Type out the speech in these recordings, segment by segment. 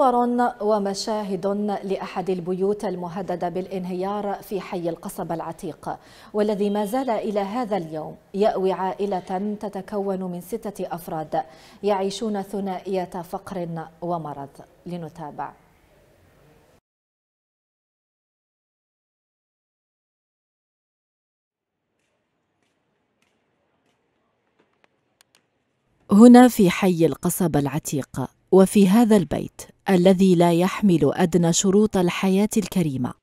صور ومشاهد لأحد البيوت المهددة بالانهيار في حي القصبة العتيق والذي ما زال إلى هذا اليوم يأوي عائلة تتكون من ستة أفراد يعيشون ثنائية فقر ومرض لنتابع هنا في حي القصبة العتيق وفي هذا البيت الذي لا يحمل أدنى شروط الحياة الكريمة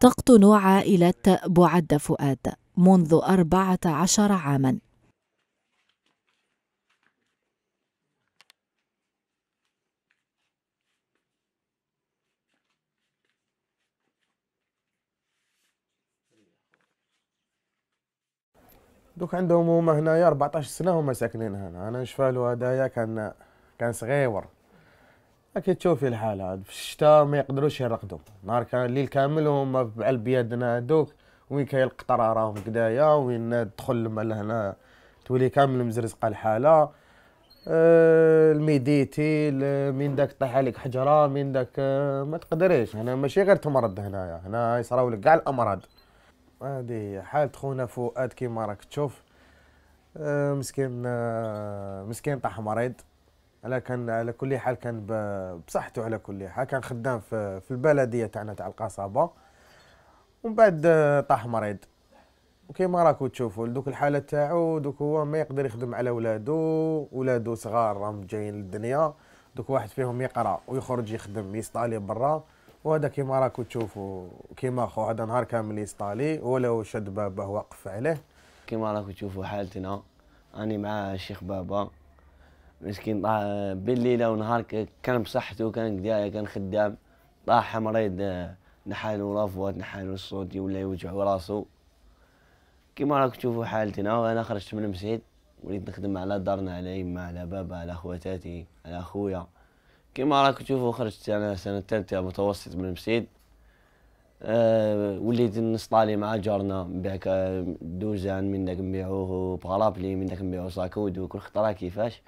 تقطن عائلة بعد فؤاد منذ أربعة عشر عاماً دوك عندهم هما هنايا 14 سنه هما ساكنين هنا انا نشفالو هدايا كان كان صغيور اكيد تشوفي الحال هذا في الشتاء ما يقدروش يرقدوا نهار كان الليل كامل وهم بعلب يدنا هذوك وين كاين القطره راهم قدايا وين تدخل لما لهنا تولي كامل مزرزقه الحاله أه الميديتي من داك طيح عليك حجره من داك أه ما تقدريش هنا ماشي غير تمرض هنايا هنا يصراو لك كاع الامراض هادي حالة خونا فؤاد كيما راك تشوف أه مسكين آه، مسكين طاح مريض على كان على كل حال كان بصحته على كل حال كان خدام في, في البلديه تاعنا تاع القصبه ومن بعد آه، طاح مريض وكيما راكو تشوفوا دوك الحاله تاعو دوك هو ما يقدر يخدم على ولادو ولادو صغار راهم جايين للدنيا دوك واحد فيهم يقرا ويخرج يخدم يسطالي برا وهذا كيما راكو تشوفوا كيما خو هذا نهار كامل يسطالي ولو شد بابه وقف عليه كيما راكو تشوفوا حالتنا اني مع الشيخ بابا مسكين طاح بين ليله ونهار كان بصحته كان قدايا كان خدام طاح مريض آه، نحالو رفوات نحالو الصوت ولا يوجعو راسو كيما راك تشوفوا حالتنا وانا خرجت من مسعيد وليت نخدم على دارنا على يما على بابا على خواتاتي على خويا كيما راك تشوفوا خرجت انا سنه تالتة متوسط من مسعيد أه وليت نصطالي مع جارنا نبيعك دوزان من داك نبيعوه برابلي من داك نبيعو ساكود وكل خطره كيفاش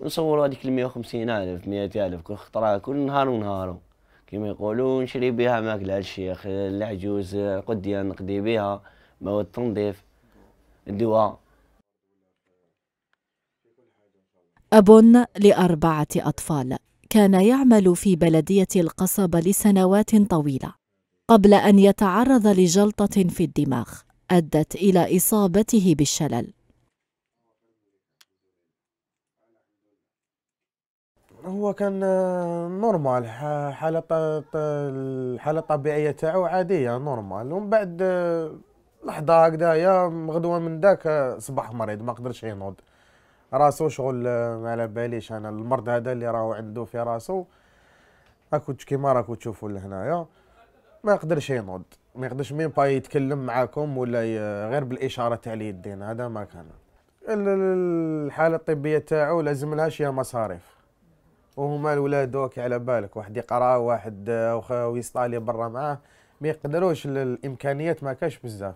ونصوروا هذيك ال 150 ألف 100 ألف كل خطرة كل نهار ونهار كيما يقولوا نشري بها ماكلة الشيخ العجوز قدية نقضي بها مواد تنظيف الدواء أب لأربعة أطفال كان يعمل في بلدية القصبة لسنوات طويلة قبل أن يتعرض لجلطة في الدماغ أدت إلى إصابته بالشلل هو كان آه، نورمال حالة الحالة الطبيعية تاعو عادية نورمال ومن بعد آه، لحظة هكذايا غدوة من داك آه، صبح مريض ما قدرش ينوض راسو شغل ما على باليش انا المرض هذا اللي راهو عنده في راسو راكو كيما راكو تشوفوا لهنايا ما يقدرش ينوض ما يقدرش مين با يتكلم معاكم ولا غير بالاشاره تاع اليدين هذا ما كان الحاله الطبيه تاعو لازم لها شي مصاريف وهما الولاد دوك على بالك واحد يقرا واحد آه، ويسطالي برا معاه ما يقدروش الامكانيات ما كاش بزاف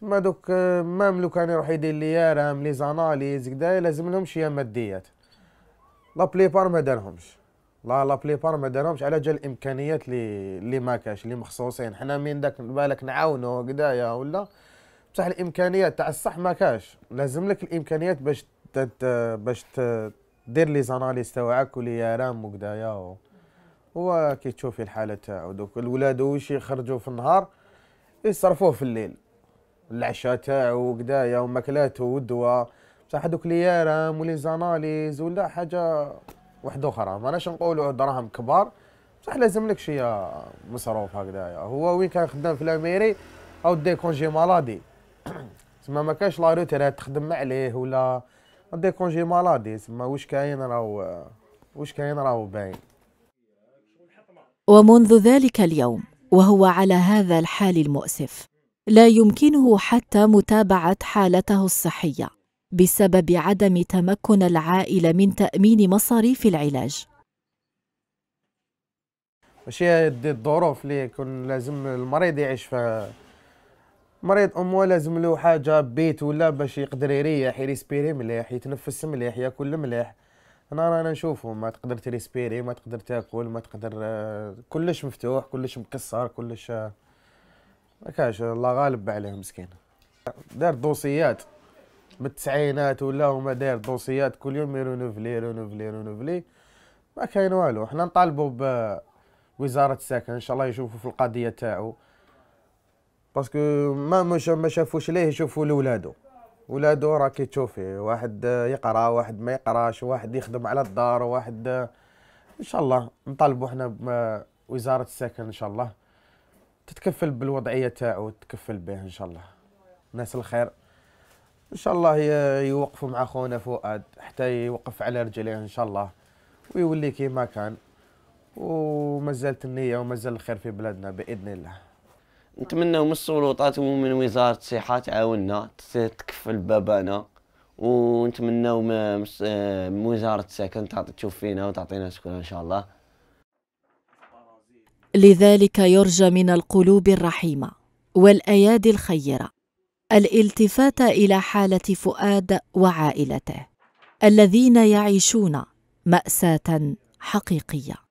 تما دوك آه، مام لو كان يروح يدير لي رام لي زاناليز كدا لازم لهم شي ماديات لا بار ما دارهمش لا لا بار ما دارهمش على جال الامكانيات اللي اللي ما كاش اللي مخصوصين حنا من داك بالك نعاونو كدايا ولا بصح الامكانيات تاع الصح ما كاش لازم لك الامكانيات باش تت باش دير لي زاناليز تاعك ولي رام وكدايا هو كي تشوفي الحاله تاعو دوك الولاد واش يخرجوا في النهار يصرفوه في الليل العشاء تاعو وكدايا وماكلاتو والدواء بصح هذوك لي رام ولي زاناليز ولا حاجه واحده اخرى ما راناش نقولوا دراهم كبار بصح لازم لك شي مصروف هكذايا هو وين كان خدام في لاميري او دي كونجي مالادي تسمى ما كانش لا روتيرات تخدم عليه ولا دي كونجي مالادي تسمى واش كاين راهو واش كاين راهو باين ومنذ ذلك اليوم وهو على هذا الحال المؤسف لا يمكنه حتى متابعه حالته الصحيه بسبب عدم تمكن العائله من تامين مصاريف العلاج ماشي هذه الظروف اللي يكون لازم المريض يعيش في مريض امه لازم له حاجه بيت ولا باش يقدر يريح يريسبيري مليح يتنفس مليح ياكل مليح انا رانا نشوفه ما تقدر تريسبيري ما تقدر تاكل ما تقدر آه، كلش مفتوح كلش مكسر كلش ما آه، كاش الله غالب عليه مسكين دار دوسيات بالتسعينات ولا هما داير دوسيات كل يوم يرونوفلي رونوفلي رونوفلي ما كاين والو حنا نطالبوا بوزاره السكن ان شاء الله يشوفوا في القضيه تاعو باسكو ما مش ما شافوش ليه يشوفوا لولاده ولاده راكي تشوفي واحد يقرا واحد ما يقراش واحد يخدم على الدار واحد ان شاء الله نطالبوا احنا بوزاره السكن ان شاء الله تتكفل بالوضعيه تاعو تكفل به ان شاء الله ناس الخير ان شاء الله يوقفوا مع خونا فؤاد حتى يوقف على رجليه ان شاء الله ويولي كيما كان ومازالت النيه ومازال الخير في بلادنا باذن الله نتمناو من السلطات ومن وزاره الصحه تعاوننا تكفل بابانا ونتمناو آه، من وزاره السكن تعطي تشوف فينا وتعطينا سكن ان شاء الله لذلك يرجى من القلوب الرحيمه والايادي الخيره الالتفات الى حاله فؤاد وعائلته الذين يعيشون ماساه حقيقيه